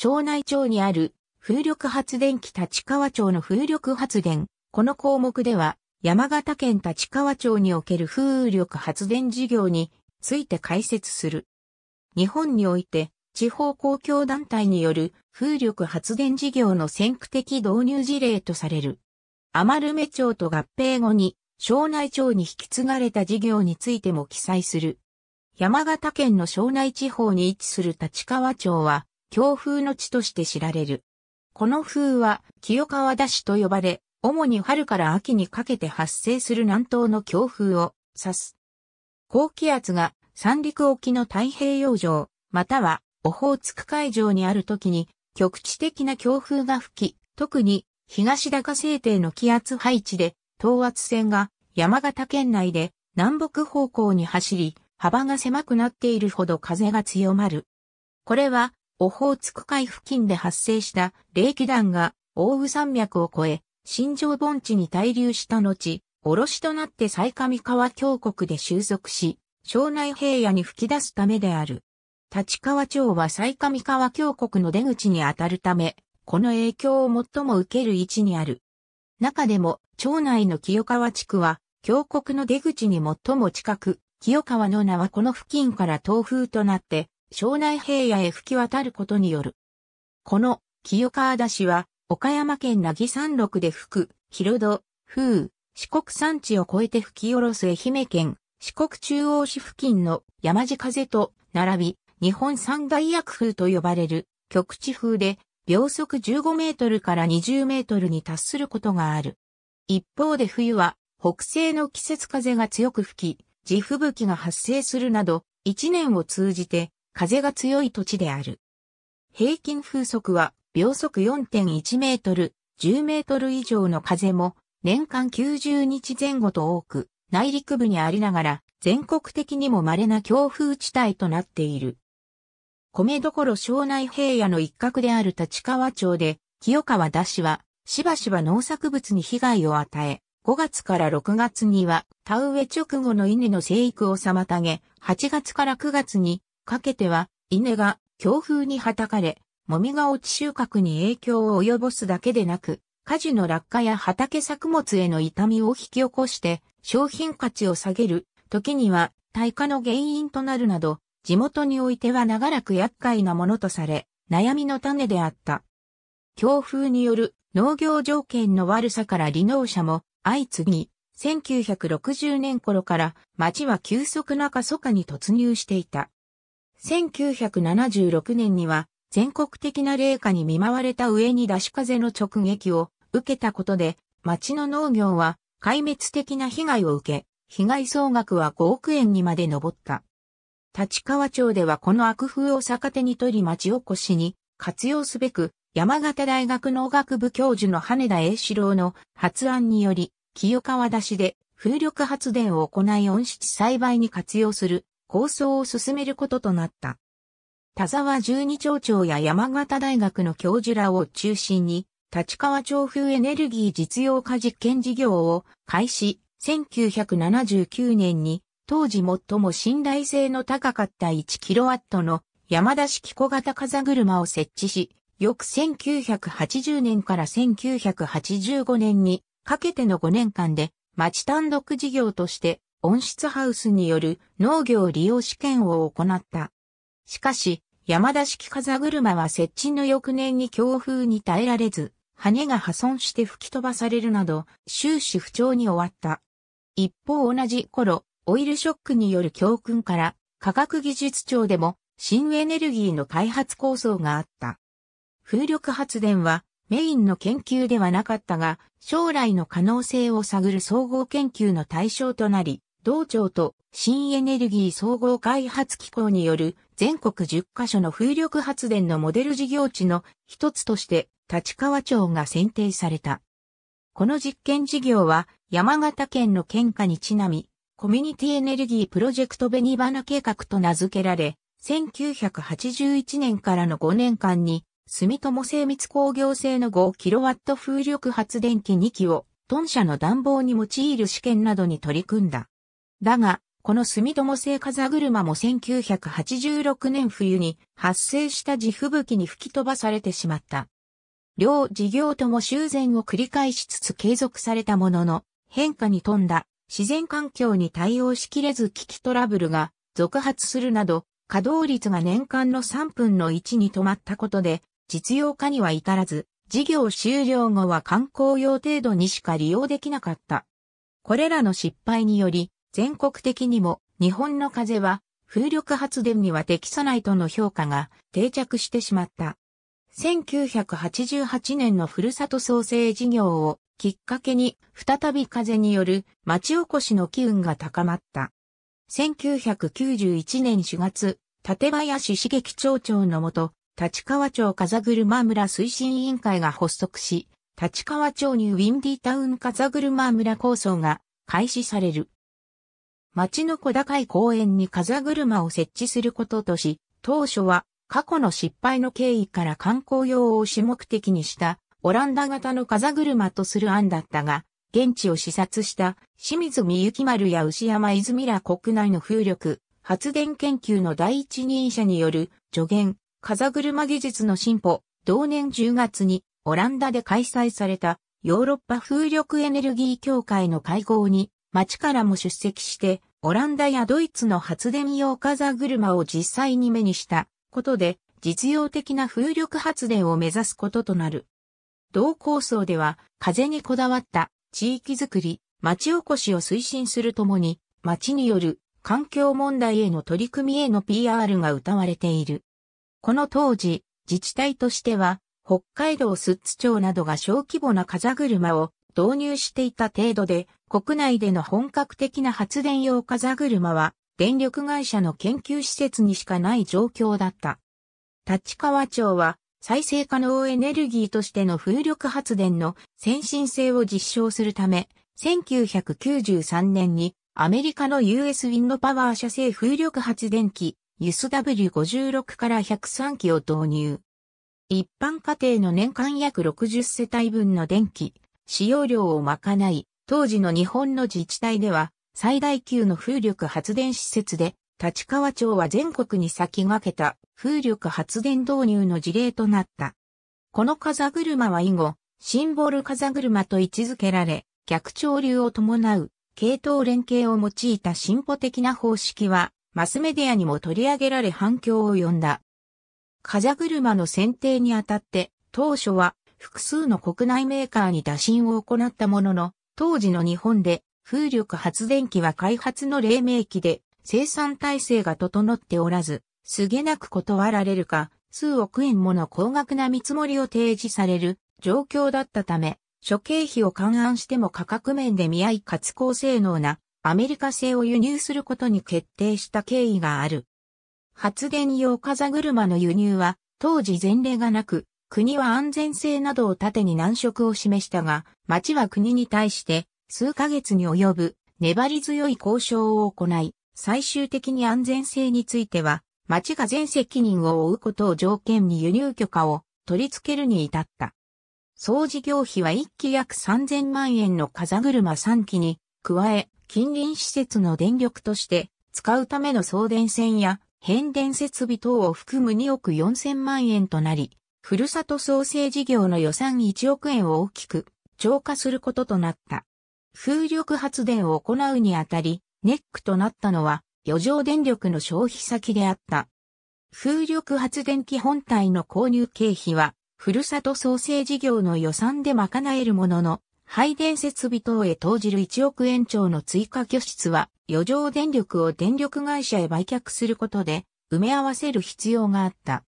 庄内町にある風力発電機立川町の風力発電。この項目では、山形県立川町における風力発電事業について解説する。日本において、地方公共団体による風力発電事業の先駆的導入事例とされる。余留目町と合併後に、庄内町に引き継がれた事業についても記載する。山形県の庄内地方に位置する立川町は、強風の地として知られる。この風は清川田市と呼ばれ、主に春から秋にかけて発生する南東の強風を指す。高気圧が三陸沖の太平洋上、またはオホーツク海上にある時に局地的な強風が吹き、特に東高西低の気圧配置で等圧線が山形県内で南北方向に走り、幅が狭くなっているほど風が強まる。これはオホーツク海付近で発生した冷気団が奥羽山脈を越え、新城盆地に滞留した後、ろしとなって最上川峡谷で収束し、庄内平野に吹き出すためである。立川町は最上川峡谷の出口にあたるため、この影響を最も受ける位置にある。中でも、町内の清川地区は、峡谷の出口に最も近く、清川の名はこの付近から東風となって、庄内平野へ吹き渡ることによる。この清川田市は、岡山県なぎ山麓で吹く、広戸、風、四国山地を越えて吹き下ろす愛媛県、四国中央市付近の山地風と並び、日本三大薬風と呼ばれる局地風で、秒速15メートルから20メートルに達することがある。一方で冬は、北西の季節風が強く吹き、地吹雪が発生するなど、一年を通じて風が強い土地である。平均風速は秒速4.1メートル、10メートル以上の風も年間90日前後と多く、内陸部にありながら全国的にも稀な強風地帯となっている。米どころ庄内平野の一角である立川町で、清川田市は、しばしば農作物に被害を与え、5月から6月には、田植え直後の稲の生育を妨げ、8月から9月にかけては、稲が強風にはたかれ、もみが落ち収穫に影響を及ぼすだけでなく、果樹の落下や畑作物への痛みを引き起こして、商品価値を下げる、時には、対価の原因となるなど、地元においては長らく厄介なものとされ、悩みの種であった。強風による農業条件の悪さから離農者も相次ぎ、1960年頃から町は急速な過疎化に突入していた。1976年には全国的な冷夏に見舞われた上に出し風の直撃を受けたことで、町の農業は壊滅的な被害を受け、被害総額は5億円にまで上った。立川町ではこの悪風を逆手に取り町おこしに活用すべく、山形大学農学部教授の羽田栄志郎の発案により、清川出しで風力発電を行い温室栽培に活用する構想を進めることとなった。田沢十二町長や山形大学の教授らを中心に、立川町風エネルギー実用化実験事業を開始、1979年に、当時最も信頼性の高かった 1kW の山田式小型風車を設置し、翌1980年から1985年にかけての5年間で町単独事業として温室ハウスによる農業利用試験を行った。しかし、山田式風車は設置の翌年に強風に耐えられず、羽が破損して吹き飛ばされるなど、終始不調に終わった。一方同じ頃、オイルショックによる教訓から、科学技術庁でも新エネルギーの開発構想があった。風力発電はメインの研究ではなかったが、将来の可能性を探る総合研究の対象となり、同庁と新エネルギー総合開発機構による全国10カ所の風力発電のモデル事業地の一つとして立川町が選定された。この実験事業は山形県の県下にちなみ、コミュニティエネルギープロジェクトベニバナ計画と名付けられ、1981年からの5年間に、住友精密工業製の 5kW 風力発電機2機を、トン社の暖房に用いる試験などに取り組んだ。だが、この住友製風車も1986年冬に発生した地吹雪に吹き飛ばされてしまった。両事業とも修繕を繰り返しつつ継続されたものの、変化に富んだ自然環境に対応しきれず危機トラブルが続発するなど、稼働率が年間の3分の1に止まったことで、実用化には至らず、事業終了後は観光用程度にしか利用できなかった。これらの失敗により、全国的にも日本の風は風力発電には適さないとの評価が定着してしまった。1988年のふるさと創生事業をきっかけに再び風による町おこしの機運が高まった。1991年4月、立林茂樹町長のもと、立川町風車村推進委員会が発足し、立川町にウィンディタウン風車村構想が開始される。町の小高い公園に風車を設置することとし、当初は過去の失敗の経緯から観光用を主目的にしたオランダ型の風車とする案だったが、現地を視察した清水美幸丸や牛山泉ら国内の風力発電研究の第一人者による助言、風車技術の進歩、同年10月にオランダで開催されたヨーロッパ風力エネルギー協会の会合に町からも出席してオランダやドイツの発電用風車を実際に目にしたことで実用的な風力発電を目指すこととなる。同構想では風にこだわった地域づくり、町おこしを推進するともに町による環境問題への取り組みへの PR が謳われている。この当時、自治体としては北海道寿都町などが小規模な風車を導入していた程度で、国内での本格的な発電用風車は、電力会社の研究施設にしかない状況だった。立川町は、再生可能エネルギーとしての風力発電の先進性を実証するため、1993年にアメリカの US ウィンドパワー社製風力発電機 USW56 から103機を導入。一般家庭の年間約60世帯分の電気使用量を賄い、当時の日本の自治体では最大級の風力発電施設で、立川町は全国に先駆けた風力発電導入の事例となった。この風車は以後、シンボル風車と位置づけられ、逆潮流を伴う系統連携を用いた進歩的な方式は、マスメディアにも取り上げられ反響を呼んだ。風車の選定にあたって、当初は複数の国内メーカーに打診を行ったものの、当時の日本で風力発電機は開発の黎明期で生産体制が整っておらず、すげなく断られるか、数億円もの高額な見積もりを提示される状況だったため、諸経費を勘案しても価格面で見合いかつ高性能なアメリカ製を輸入することに決定した経緯がある。発電用風車の輸入は当時前例がなく国は安全性などを盾に難色を示したが、町は国に対して数ヶ月に及ぶ粘り強い交渉を行い、最終的に安全性については、町が全責任を負うことを条件に輸入許可を取り付けるに至った。総事業費は1機約3000万円の風車3機に、加え、近隣施設の電力として使うための送電線や変電設備等を含む2億4000万円となり、ふるさと創生事業の予算1億円を大きく超過することとなった。風力発電を行うにあたり、ネックとなったのは余剰電力の消費先であった。風力発電機本体の購入経費は、ふるさと創生事業の予算で賄えるものの、配電設備等へ投じる1億円超の追加拠出は、余剰電力を電力会社へ売却することで、埋め合わせる必要があった。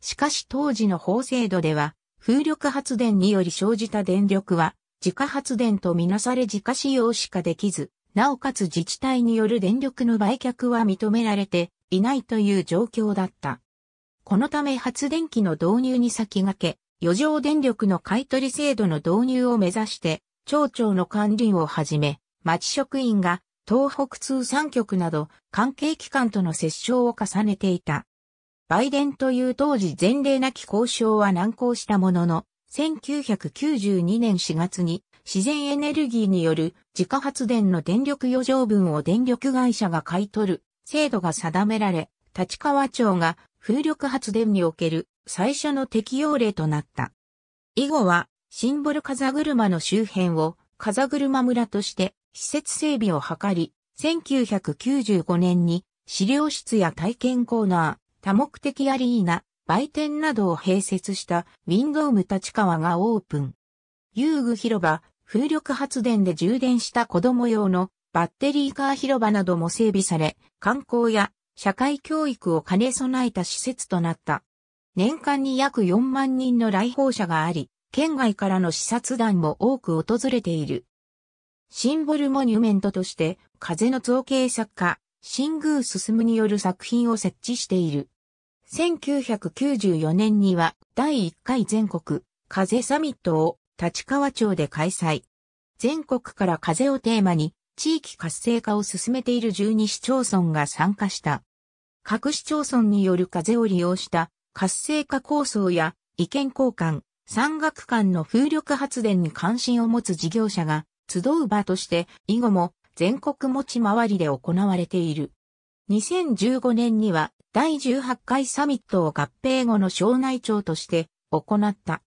しかし当時の法制度では、風力発電により生じた電力は、自家発電とみなされ自家使用しかできず、なおかつ自治体による電力の売却は認められていないという状況だった。このため発電機の導入に先駆け、余剰電力の買取制度の導入を目指して、町長の管理をはじめ、町職員が東北通産局など関係機関との折衝を重ねていた。バイデンという当時前例なき交渉は難航したものの、1992年4月に自然エネルギーによる自家発電の電力余剰分を電力会社が買い取る制度が定められ、立川町が風力発電における最初の適用例となった。以後はシンボル風車の周辺を風車村として施設整備を図り、1995年に資料室や体験コーナー、多目的アリーナ、売店などを併設したウィンドーム立川がオープン。遊具広場、風力発電で充電した子供用のバッテリーカー広場なども整備され、観光や社会教育を兼ね備えた施設となった。年間に約4万人の来訪者があり、県外からの視察団も多く訪れている。シンボルモニュメントとして、風の造形作家、新宮進による作品を設置している。1994年には第1回全国風サミットを立川町で開催。全国から風をテーマに地域活性化を進めている12市町村が参加した。各市町村による風を利用した活性化構想や意見交換、山岳間の風力発電に関心を持つ事業者が集う場として以後も全国持ち回りで行われている。2015年には第18回サミットを合併後の省内庁として行った。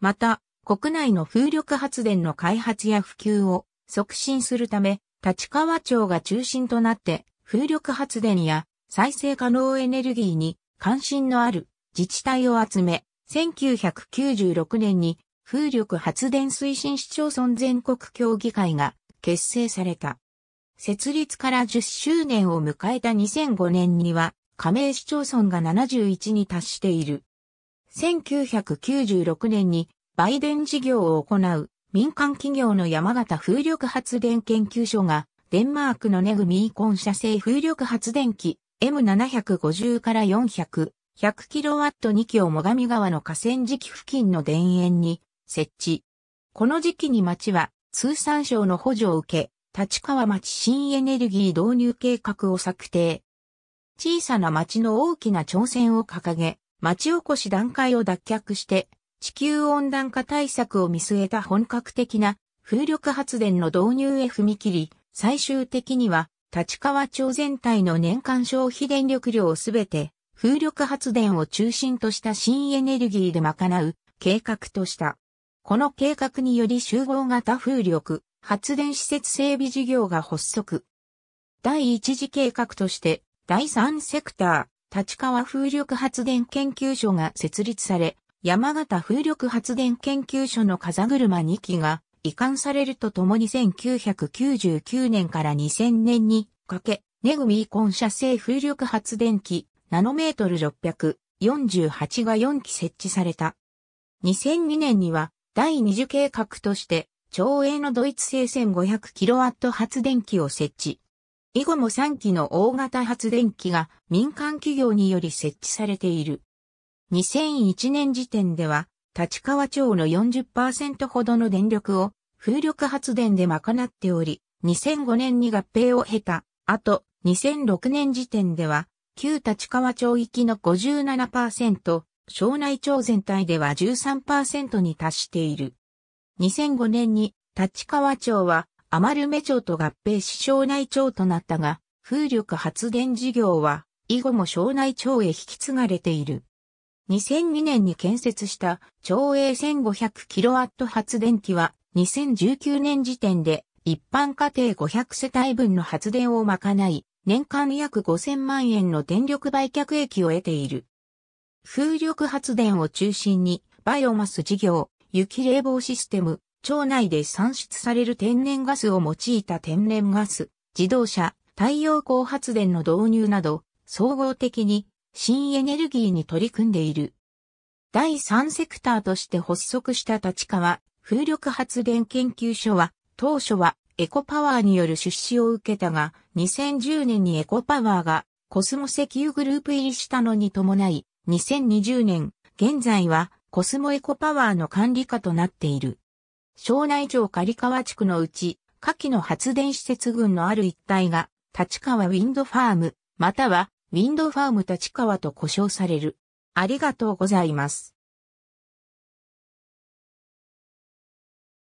また、国内の風力発電の開発や普及を促進するため、立川町が中心となって風力発電や再生可能エネルギーに関心のある自治体を集め、1996年に風力発電推進市町村全国協議会が結成された。設立から10周年を迎えた2005年には加盟市町村が71に達している。1996年に売電事業を行う民間企業の山形風力発電研究所がデンマークのネグミーコン社製風力発電機 M750 から400、100kW2 基を最上川の河川敷付近の田園に設置。この時期に町は通産省の補助を受け、立川町新エネルギー導入計画を策定。小さな町の大きな挑戦を掲げ、町おこし段階を脱却して、地球温暖化対策を見据えた本格的な風力発電の導入へ踏み切り、最終的には立川町全体の年間消費電力量をすべて風力発電を中心とした新エネルギーで賄う計画とした。この計画により集合型風力発電施設整備事業が発足。第一次計画として第3セクター、立川風力発電研究所が設立され、山形風力発電研究所の風車2機が移管されるとともに1999年から2000年にかけ、ネグミーコン社製風力発電機ナノメートル648が4機設置された。2002年には第2次計画として、長英のドイツ製 1500kW 発電機を設置。以後も3基の大型発電機が民間企業により設置されている。2001年時点では、立川町の40%ほどの電力を風力発電で賄っており、2005年に合併を経たと2006年時点では、旧立川町域の57%、庄内町全体では13%に達している。2005年に立川町はアマルメ町と合併し庄内町となったが、風力発電事業は、以後も庄内町へ引き継がれている。2002年に建設した町営 1500kW 発電機は2019年時点で一般家庭500世帯分の発電を賄い、年間約5000万円の電力売却益を得ている。風力発電を中心にバイオマス事業、雪冷房システム、町内で産出される天然ガスを用いた天然ガス、自動車、太陽光発電の導入など、総合的に新エネルギーに取り組んでいる。第3セクターとして発足した立川風力発電研究所は、当初はエコパワーによる出資を受けたが、2010年にエコパワーがコスモ石油グループ入りしたのに伴い、2020年、現在はコスモエコパワーの管理下となっている。庄内町刈川地区のうち、下記の発電施設群のある一帯が、立川ウィンドファーム、または、ウィンドファーム立川と呼称される。ありがとうございます。